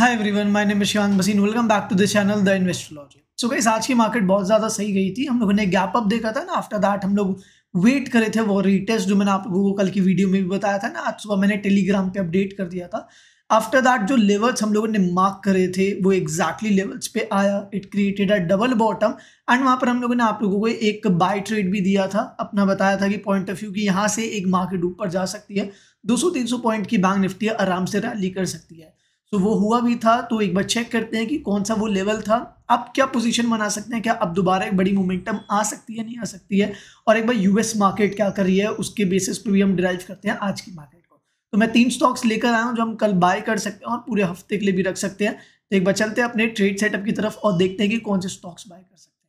hi everyone my name Shivan Basin welcome back to this channel the Investology so guys आज की market बहुत ज़्यादा सही गई थी हम लोगों ने गैप अप देखा था ना आफ्टर दैट हम लोग वेट करे थे वो रिटेस्ट जो मैंने आप लोगों को कल की वीडियो में भी बताया था ना आज सुबह मैंने टेलीग्राम पे अपडेट कर दिया था आफ्टर दैट जो लेवल्स हम लोगों ने मार्क करे थे वो एग्जैक्टली लेवल्स पे आया it created a double bottom and वहाँ पर हम लोगों ने आप लोगों को एक बाय ट्रेड भी दिया था अपना बताया था कि पॉइंट ऑफ व्यू की यहाँ से एक मार्केट ऊपर जा सकती है 200-300 पॉइंट की बैंक निफ्टी आराम से रैली कर सकती है तो वो हुआ भी था तो एक बार चेक करते हैं कि कौन सा वो लेवल था अब क्या पोजीशन बना सकते हैं क्या अब दोबारा एक बड़ी मोमेंटम आ सकती है नहीं आ सकती है और एक बार यूएस मार्केट क्या कर रही है उसके बेसिस पे भी हम डिराइव करते हैं आज की मार्केट को तो मैं तीन स्टॉक्स लेकर आया हूँ जो हम कल बाय कर सकते हैं और पूरे हफ्ते के लिए भी रख सकते हैं तो एक बार चलते हैं अपने ट्रेड सेटअप की तरफ और देखते हैं कि कौन से स्टॉक्स बाय कर सकते हैं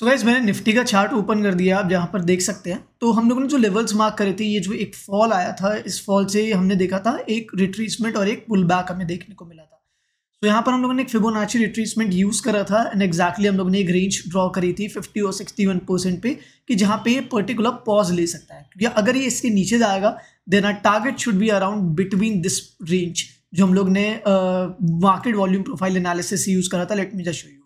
सो गाइज मैंने निफ्टी का चार्ट ओपन कर दिया आप जहाँ पर देख सकते हैं तो हम लोगों ने जो लेवल्स मार्क करे थे ये जो एक फॉल आया था इस फॉल से हमने देखा था एक रिट्रीसमेंट और एक पुल बैक हमें देखने को मिला था तो so यहाँ पर हम लोगों ने एक फिबोनाची रिट्रीसमेंट यूज़ करा था एंड एग्जैक्टली हम लोगों ने एक रेंज ड्रॉ करी थी फिफ्टी और सिक्सटी वन परसेंट पे कि जहाँ पे ये पर्टिकुलर पॉज ले सकता है क्योंकि अगर ये इसके नीचे जाएगा then our target should be around between this range जो हम लोग ने market volume profile analysis use करा था let me just show you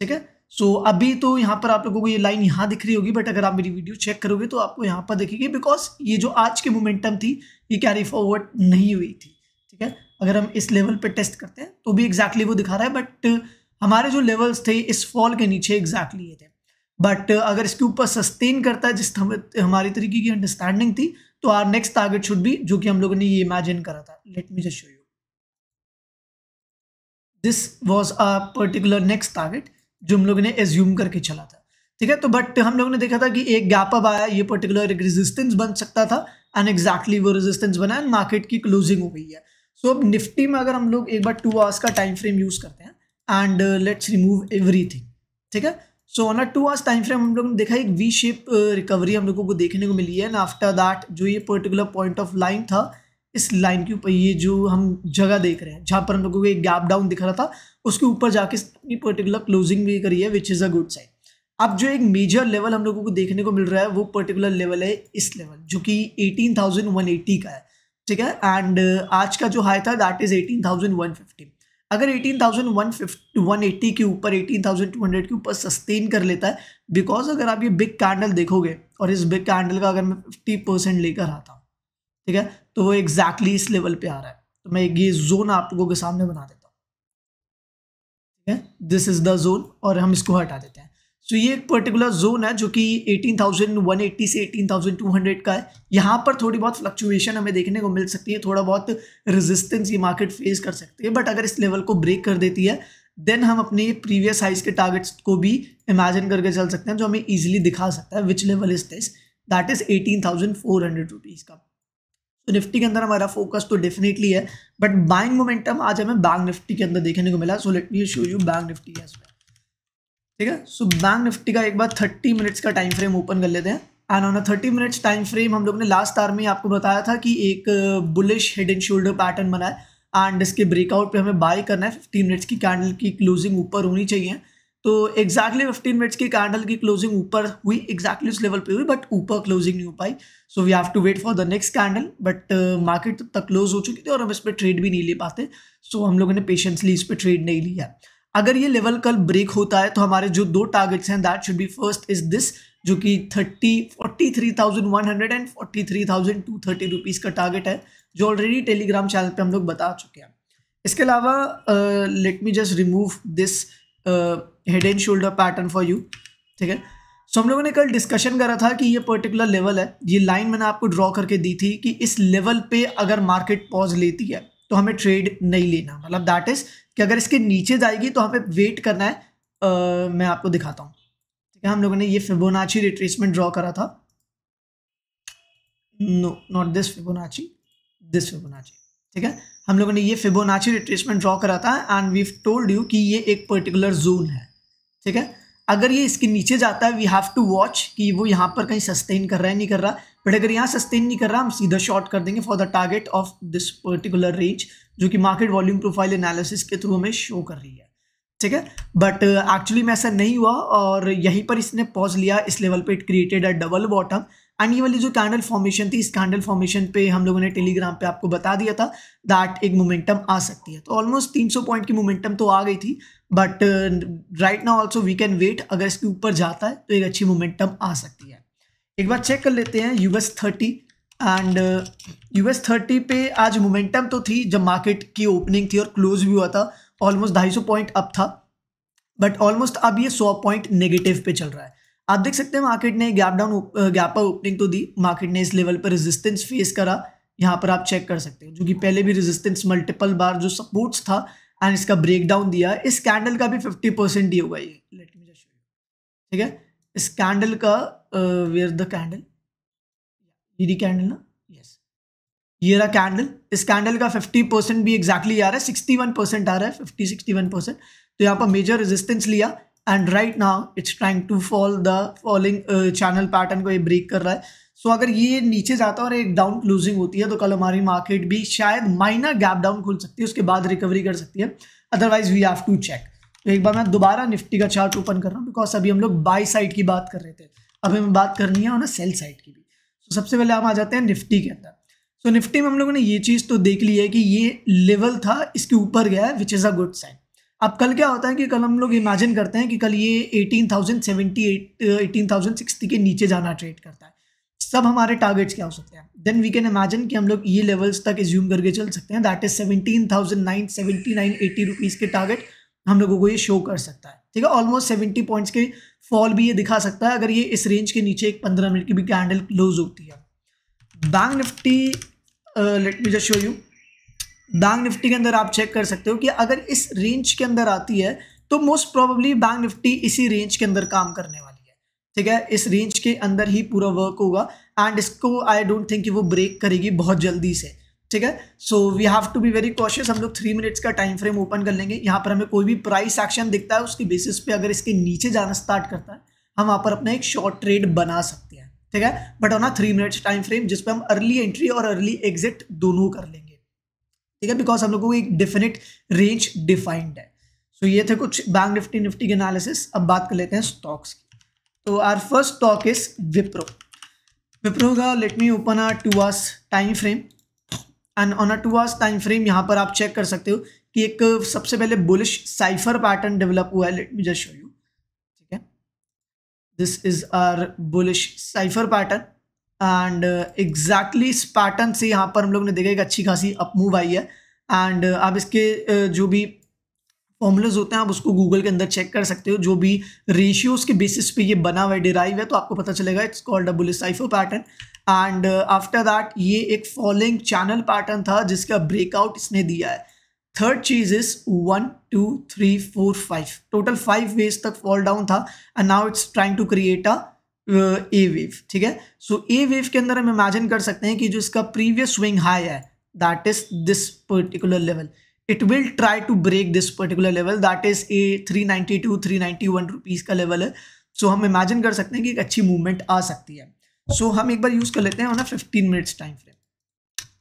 ठीक है सो so, अभी तो यहाँ पर आप लोगों को ये लाइन यहाँ दिख रही होगी बट अगर आप मेरी वीडियो चेक करोगे तो आपको यहाँ पर दिखेगी बिकॉज ये जो आज की मोमेंटम थी ये कैरी फॉरवर्ड नहीं हुई थी ठीक है अगर हम इस लेवल पर टेस्ट करते हैं तो भी एग्जैक्टली exactly वो दिखा रहा है बट हमारे जो लेवल्स थे इस फॉल के नीचे एग्जैक्टली ये थे बट अगर इसके ऊपर सस्टेन करता है जिस हमारी तरीके की अंडरस्टैंडिंग थी तो आर नेक्स्ट टारगेट शुड भी जो कि हम लोगों ने ये इमेजिन करा था let me just show you this was a particular next target जो हम लोगों ने एज्यूम करके चला था ठीक है तो बट हम लोगों ने देखा था कि एक गैप अब आया ये पर्टिकुलर एक रेजिस्टेंस बन सकता था एंड एग्जैक्टली exactly वो रेजिस्टेंस बना एंड मार्केट की क्लोजिंग हो गई है सो so, अब निफ्टी में अगर हम लोग एक बार टू आवर्स का टाइम फ्रेम यूज़ करते हैं एंड लेट्स रिमूव एवरी ठीक है so on two hours time frame हम लोग ने देखा एक वी शेप रिकवरी हम लोगों को देखने को मिली है एंड आफ्टर दैट जो ये पर्टिकुलर पॉइंट ऑफ लाइन था इस लाइन के ऊपर ये जो हम जगह देख रहे हैं जहाँ पर हम लोगों को एक गैप डाउन दिख रहा था उसके ऊपर जाके अपनी पर्टिकुलर क्लोजिंग भी करी है which is a good sign अब जो एक मेजर लेवल हम लोगों को देखने को मिल रहा है वो पर्टिकुलर लेवल है इस लेवल जो कि 18,180 का है ठीक है एंड uh, आज का जो हाई था दैट इज़ एटीन अगर एट्टी के ऊपर हंड्रेड के ऊपर सस्टेन कर लेता है बिकॉज अगर आप ये बिग कैंडल देखोगे और इस बिग कैंडल का अगर मैं फिफ्टी परसेंट लेकर आता हूँ ठीक है तो वो एग्जैक्टली exactly इस लेवल पे आ रहा है तो मैं ये जोन आप लोगों के सामने बना देता हूँ ठीक है दिस इज़ द जोन और हम इसको हटा देते हैं सो so ये एक पर्टिकुलर जोन है जो कि 18,180 से 18,200 का है यहाँ पर थोड़ी बहुत फ्लक्चुएशन हमें देखने को मिल सकती है थोड़ा बहुत रेजिस्टेंस ये मार्केट फेस कर सकती है बट अगर इस लेवल को ब्रेक कर देती है देन हम अपने प्रीवियस साइज के टारगेट्स को भी इमेजिन करके चल सकते हैं जो हमें ईजिली दिखा सकता है which level is this that is eighteen thousand four hundred rupees का तो निफ्टी के अंदर हमारा फोकस तो डेफिनेटली है बट बाइंग मोमेंटम आज हमें बैंक निफ्टी के अंदर देखने को मिला so let me show you Bank Nifty है इसमें ठीक है सो बैंक निफ्टी का एक बार थर्टी मिनट्स का टाइम फ्रेम ओपन कर लेते हैं and on thirty minutes time frame हम लोग ने लास्ट आर में आपको बताया था कि एक bullish head and shoulder pattern बनाए एंड इसके ब्रेकआउट पे हमें बाय करना है फिफ्टी मिनट्स की कैंडल की क्लोजिंग ऊपर होनी चाहिए तो एग्जैक्टली फिफ्टीन मिनट्स की कैंडल की क्लोजिंग ऊपर हुई एग्जैक्टली exactly उस लेवल पे हुई बट ऊपर क्लोजिंग नहीं हो पाई so we have to wait for the next candle but market तब तक क्लोज हो चुकी थी और हम इस पर ट्रेड भी नहीं ले पाते सो so, हम लोगों ने पेशेंसली इस पर ट्रेड नहीं लिया अगर ये लेवल कल ब्रेक होता है तो हमारे जो दो टारगेट्स हैं that should be first is this जो कि thirty forty three thousand one hundred and forty three thousand two thirty rupees का टारगेट है जो ऑलरेडी टेलीग्राम चैनल पर हम लोग बता चुके हैं इसके अलावा let me just remove this head and shoulder pattern for you ठीक है सो हम लोगों ने कल डिस्कशन करा था कि ये पर्टिकुलर लेवल है ये लाइन मैंने आपको ड्रॉ करके दी थी कि इस लेवल पे अगर मार्केट पॉज लेती है तो हमें ट्रेड नहीं लेना मतलब दैट इज़ कि अगर इसके नीचे जाएगी तो हमें वेट करना है आ, मैं आपको दिखाता हूँ ठीक है हम लोगों ने ये फिबोनाची रिट्रेसमेंट ड्रॉ करा था no not this Fibonacci this Fibonacci ठीक है हम लोगों ने ये फिबोनाची रिट्रेसमेंट ड्रॉ करा था एंड वी टोल्ड यू कि ये एक पर्टिकुलर जोन है ठीक है अगर ये इसके नीचे जाता है वी हैव टू वॉच कि वो यहाँ पर कहीं सस्टेन कर रहा है नहीं कर रहा बट अगर यहाँ सस्टेन नहीं कर रहा हम सीधा शॉर्ट कर देंगे for the target of this particular range जो कि मार्केट वॉल्यूम प्रोफाइल एनालिसिस के थ्रू हमें शो कर रही है ठीक है बट एक्चुअली uh, में ऐसा नहीं हुआ और यहीं पर इसने पॉज लिया इस लेवल पर it created a double bottom and ये वाली जो कैंडल फॉर्मेशन थी इस कैंडल फॉर्मेशन पे हम लोगों ने टेलीग्राम पे आपको बता दिया था दैट एक मोमेंटम आ सकती है तो ऑलमोस्ट 300 पॉइंट की मोमेंटम तो आ गई थी but right now also we can wait अगर इसके ऊपर जाता है तो एक अच्छी मोमेंटम आ सकती है एक बार चेक कर लेते हैं US thirty and US thirty पे आज मोमेंटम तो थी जब मार्केट की ओपनिंग थी और क्लोज भी हुआ था ऑलमोस्ट ढाई सौ पॉइंट अप था बट ऑलमोस्ट अब ये सौ पॉइंट नेगेटिव पे चल रहा है आप देख सकते हैं मार्केट ने गैप डाउन गैप पर ओपनिंग तो दी मार्केट ने इस लेवल पर रेजिस्टेंस फेस करा यहाँ पर आप चेक कर सकते हैं जो कि पहले भी रेजिस्टेंस मल्टीपल बार जो सपोर्ट्स था एंड इसका ब्रेक डाउन दिया इस कैंडल का भी फिफ्टी परसेंट ही होगा ये लेट मी जस्ट ठीक है इस कैंडल का वेयर द कैंडल ये कैंडल ना यस ये रहा कैंडल इस कैंडल का फिफ्टी परसेंट भी एग्जैक्टली exactly आ रहा है सिक्सटी वन परसेंट आ रहा है फिफ्टी सिक्सटी वन परसेंट तो यहाँ पर मेजर रेजिस्टेंस लिया and right now it's trying to fall the falling channel pattern को ये ब्रेक कर रहा है सो so, अगर ये नीचे जाता है और एक डाउन क्लोजिंग होती है तो कल हमारी मार्केट भी शायद माइनर गैप डाउन खुल सकती है उसके बाद रिकवरी कर सकती है otherwise we have to check तो एक बार मैं दोबारा निफ्टी का चार्ट ओपन कर रहा हूँ बिकॉज अभी हम लोग बाई साइड की बात कर रहे थे अभी हमें बात करनी है और ना सेल साइड की भी तो so, सबसे पहले हम आ जाते हैं निफ्टी के अंदर सो so, निफ्टी में हम लोगों ने ये चीज़ तो देख ली है कि ये लेवल था इसके ऊपर गया है which is a good sign अब कल क्या होता है कि कल हम लोग इमेजिन करते हैं कि कल ये eighteen thousand seventy eight eighteen thousand sixty के नीचे जाना ट्रेड करता है सब हमारे टारगेट्स क्या हो सकते हैं देन वी कैन इमेजिन कि हम लोग ये लेवल्स तक एज्यूम करके चल सकते हैं that is seventeen thousand nine seventy nine eighty rupees के टारगेट हम लोगों को ये शो कर सकता है ठीक है ऑलमोस्ट सेवेंटी पॉइंट्स के फॉल भी ये दिखा सकता है अगर ये इस रेंज के नीचे एक पंद्रह मिनट की भी कैंडल क्लोज होती है Bank Nifty let me just show you Bank Nifty के अंदर आप चेक कर सकते हो कि अगर इस रेंज के अंदर आती है तो मोस्ट प्रोबेबली बैंक निफ्टी इसी रेंज के अंदर काम करने वाली है ठीक है इस रेंज के अंदर ही पूरा वर्क होगा एंड इसको आई डोंट थिंक कि वो ब्रेक करेगी बहुत जल्दी से ठीक है so we have to be very cautious हम लोग थ्री मिनट्स का टाइम फ्रेम ओपन कर लेंगे यहाँ पर हमें कोई भी प्राइस एक्शन दिखता है उसके बेसिस पे अगर इसके नीचे जाना स्टार्ट करता है हम वहाँ पर अपना एक शॉर्ट ट्रेड बना सकते हैं ठीक है but on three minutes time frame जिसपे हम अर्ली एंट्री और अर्ली एग्जिट दोनों कर लेंगे ठीक है बिकॉज हम लोगों को एक डिफिनिट रेंज डिफाइंड है सो so, ये थे कुछ बैंक निफ्टी निफ्टी के एनालिसिस अब बात कर लेते हैं स्टॉक्स की तो our first stock is Wipro Wipro का let me open our two hours time frame and on a two hours time frame यहाँ पर आप चेक कर सकते हो कि एक सबसे पहले बुलिश साइफर पैटर्न डेवलप हुआ है let me just show you ठीक है this is our bullish cypher pattern and exactly इस पैटर्न से यहाँ पर हम लोग ने देखा एक अच्छी खासी अप मूव आई है एंड uh, आप इसके uh, जो भी फॉर्मूलाज होते हैं आप उसको गूगल के अंदर चेक कर सकते हो जो भी रेशियोज के बेसिस पे ये बना हुआ है डिराइव है तो आपको पता चलेगा it's called double cypher pattern and after that ये एक फॉलोइंग चैनल पैटर्न था जिसका ब्रेकआउट इसने दिया है थर्ड चीज is one two three four five total five waves तक फॉल डाउन था and now it's trying to create a a wave ठीक है सो ए वेव के अंदर हम इमेजिन कर सकते हैं कि जो इसका प्रीवियस स्विंग हाई है that is this particular level it will try to break this particular level that is a three ninety two three ninety one rupees का लेवल है सो so, हम इमेजिन कर सकते हैं कि एक अच्छी मूवमेंट आ सकती है सो so, हम एक बार यूज़ कर लेते हैं ना फिफ्टीन मिनट्स टाइम फ्रेम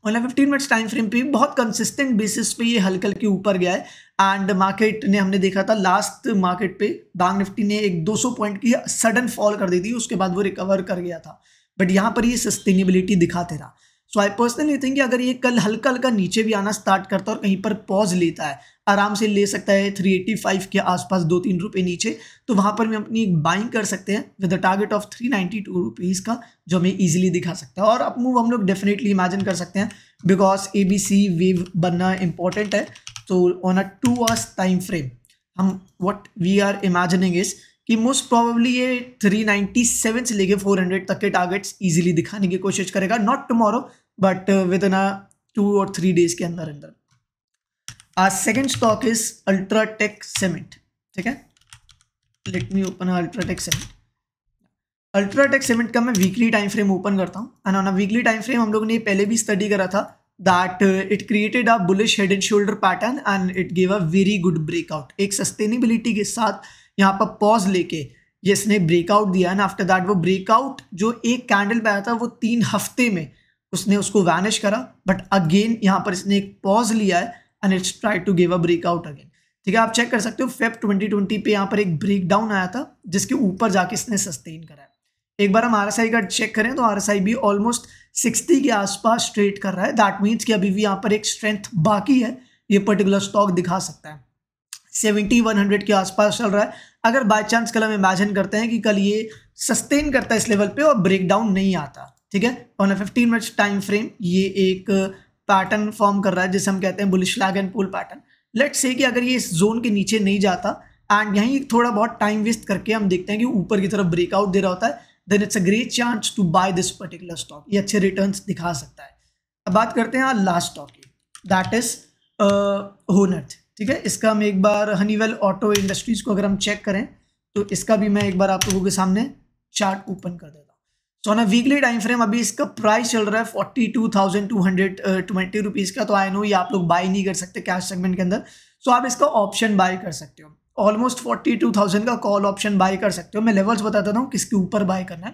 मतलब फिफ्टीन मिनट्स टाइम फ्रेम पे बहुत कंसिस्टेंट बेसिस पे ये हल्के हल्के ऊपर गया है एंड मार्केट ने हमने देखा था लास्ट मार्केट पे बैंक निफ्टी ने एक 200 पॉइंट की सडन फॉल कर दी थी उसके बाद वो रिकवर कर गया था बट यहाँ पर ये सस्टेनेबिलिटी दिखाते रहा सो आई पर्सनली थिंक अगर ये कल हल्का हल्का नीचे भी आना स्टार्ट करता और कहीं पर पॉज लेता है आराम से ले सकता है 385 के आसपास दो तीन रुपए नीचे तो वहाँ पर हम अपनी एक बाइंग कर सकते हैं with the target of three ninety two rupees का जो हमें ईजिली दिखा सकता है और अब मूव हम लोग डेफिनेटली इमेजिन कर सकते हैं because A B C wave बनना इंपॉर्टेंट है तो on a two hours time frame हम what we are imagining is कि मोस्ट प्रोबेबली ये 397 से लेके 400 तक के टारगेट्स इजीली दिखाने की कोशिश करेगा not tomorrow but within a two और थ्री डेज के अंदर अंदर our second stock is UltraTech Cement ठीक है let me open UltraTech Cement UltraTech Cement का मैं वीकली टाइम फ्रेम ओपन करता हूँ and on a weekly time frame हम लोग ने पहले भी स्टडी करा था that it created a bullish head and shoulder pattern and it gave a very good breakout एक सस्टेनेबिलिटी के साथ यहाँ पर पॉज लेके जिसने ब्रेकआउट दिया एंड आफ्टर दैट वो ब्रेकआउट जो एक कैंडल पे आया था वो तीन हफ्ते में उसने उसको वैनिश करा बट अगेन यहाँ पर इसने एक पॉज लिया है and it's try to give a breakout again ठीक है आप चेक कर सकते हो फेब 2020 पे यहाँ पर एक ब्रेक डाउन आया था जिसके ऊपर जाके इसने सस्टेन करा है एक बार हम आर का चेक करें तो आर भी ऑलमोस्ट सिक्सटी के आसपास ट्रेड कर रहा है दैट मीन्स कि अभी भी यहाँ पर एक स्ट्रेंथ बाकी है ये पर्टिकुलर स्टॉक दिखा सकता है सेवेंटी वन हंड्रेड के आसपास चल रहा है अगर बाई चांस कल हम इमेजिन करते हैं कि कल ये सस्टेन करता है इस लेवल पर और ब्रेक डाउन नहीं आता ठीक है on a fifteen minutes time frame ये एक पैटर्न फॉर्म कर रहा है जिसे हम कहते हैं bullish lag and pull pattern let's say कि अगर ये इस जोन के नीचे नहीं जाता एंड यहीं थोड़ा बहुत टाइम वेस्ट करके हम देखते हैं कि ऊपर की तरफ ब्रेकआउट दे रहा होता है then it's a great chance to buy this particular stock ये अच्छे रिटर्न दिखा सकता है अब बात करते हैं लास्ट स्टॉक की दैट इज होनर्थ ठीक है इसका हम एक बार हनीवेल ऑटो इंडस्ट्रीज़ को अगर हम चेक करें तो इसका भी मैं एक बार आप लोगों के सामने चार्ट ओपन कर देता सो ना वीकली टाइम फ्रेम अभी इसका प्राइस चल रहा है forty two thousand two hundred twenty rupees का तो आई नो ये आप लोग बाई नहीं कर सकते कैश सेगमेंट के अंदर सो so आप इसका ऑप्शन बाय कर सकते हो ऑलमोस्ट फोर्टी टू थाउजेंड का कॉल ऑप्शन बाय कर सकते हो मैं लेवल्स बता देता हूँ किसके ऊपर बाय करना है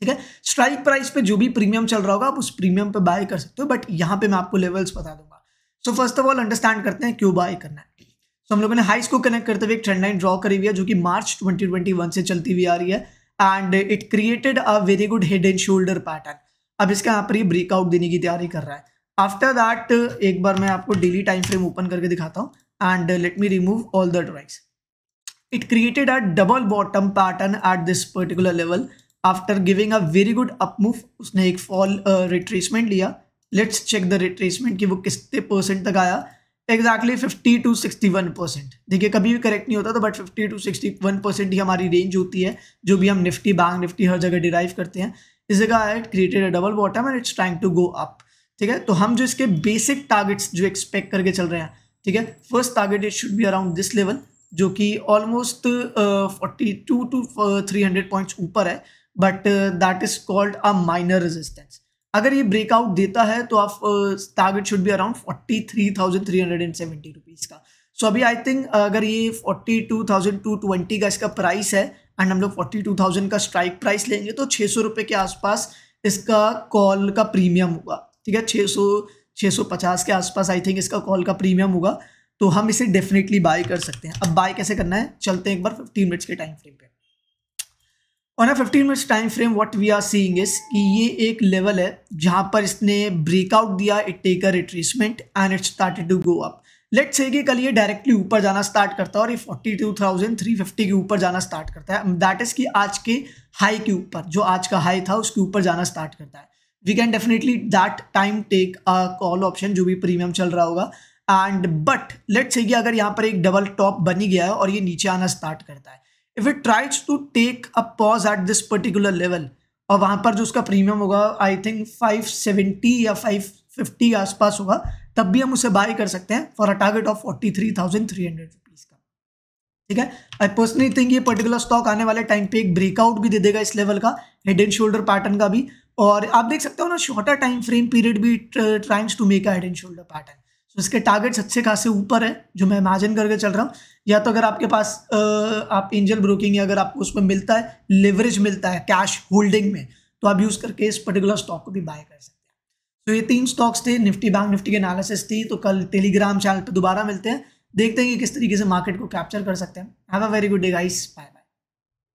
ठीक है स्ट्राइक प्राइस पे जो भी प्रीमियम चल रहा होगा आप उस प्रीमियम पे बाय कर सकते हो बट यहाँ पे मैं आपको लेवल्स बता दूंगा so first of all understand करते हैं क्यों बाय करना है सो so, हम लोगों ने हाइस को कनेक्ट करते हुए एक ट्रेंड लाइन ड्रॉ करी हुई है जो कि मार्च 2021 से चलती हुई आ रही है and it created a very good head and shoulder pattern अब इसके यहाँ पर ये ब्रेकआउट देने की तैयारी कर रहा है आफ्टर दैट एक बार मैं आपको डेली टाइम फ्रेम ओपन करके दिखाता हूँ and let me remove all the drawings it created a double bottom pattern at this particular level after giving a very good up move उसने एक फॉल रिट्रेसमेंट लिया let's check the retracement कि वो कितने percent तक आया exactly fifty to sixty one percent देखिए कभी भी करेक्ट नहीं होता था but fifty to sixty one percent ही हमारी रेंज होती है जो भी हम निफ्टी बैंक निफ्टी हर जगह डिराइव करते हैं इस जगह it created a double bottom and it's trying to go up ठीक है तो हम जो इसके बेसिक टारगेट्स जो एक्सपेक्ट करके चल रहे हैं ठीक है first target it should be around this level जो कि almost forty two two three hundred points ऊपर है but that is called a minor resistance अगर ये ब्रेकआउट देता है तो आप टारगेट शुड भी around forty three thousand three hundred and seventy rupees का सो so, अभी आई थिंक अगर ये forty two thousand two twenty का इसका प्राइस है एंड हम लोग फोर्टी टू थाउजेंड का स्ट्राइक प्राइस लेंगे तो छः सौ रुपये के आसपास इसका कॉल का प्रीमियम होगा ठीक है छः सौ छः सौ पचास के आसपास आई थिंक इसका कॉल का प्रीमियम होगा तो हम इसे डेफिनेटली बाय कर सकते हैं अब बाय कैसे करना है चलते हैं एक बार फिफ्टीन मिनट्स के टाइम फ्रेम पे on a fifteen minutes time frame what we are seeing is कि ये एक लेवल है जहाँ पर इसने ब्रेकआउट दिया it take a retracement and it started to go up let's say कि कल ये डायरेक्टली ऊपर जाना स्टार्ट करता है और ये forty two thousand three fifty के ऊपर जाना स्टार्ट करता है दैट इज़ कि आज के हाई के ऊपर जो आज का हाई था उसके ऊपर जाना स्टार्ट करता है we can definitely that time take a call option जो भी प्रीमियम चल रहा होगा एंड बट लेट से कि अगर यहाँ पर एक डबल टॉप बनी गया है और ये नीचे आना स्टार्ट करता है if it tries to take a pause at this particular level और वहां पर जो उसका प्रीमियम होगा आई थिंक 570 या 550 आसपास होगा तब भी हम उसे बाय कर सकते हैं for a target of forty three thousand three hundred rupees का ठीक है आई पर्सनली थिंक ये पर्टिकुलर स्टॉक आने वाले टाइम पे एक ब्रेकआउट भी दे देगा इस लेवल का हेड एंड शोल्डर पैटर्न का भी और आप देख सकते हो ना शॉर्टर टाइम फ्रेम पीरियड भी tries to make a head and shoulder pattern तो इसके टारगेट्स अच्छे खासे ऊपर है जो मैं इमेजिन करके चल रहा हूँ या तो अगर आपके पास आ, आप एंजल ब्रोकिंग या अगर आपको उसमें मिलता है लेवरेज मिलता है कैश होल्डिंग में तो आप यूज़ करके इस पर्टिकुलर स्टॉक को भी बाय कर सकते हैं तो ये तीन स्टॉक्स थे निफ्टी बैंक निफ्टी के एनालिसिस थी तो कल टेलीग्राम चैनल पर दोबारा मिलते हैं देखते हैं कि किस तरीके से मार्केट को कैप्चर कर सकते हैं have a very good day guys bye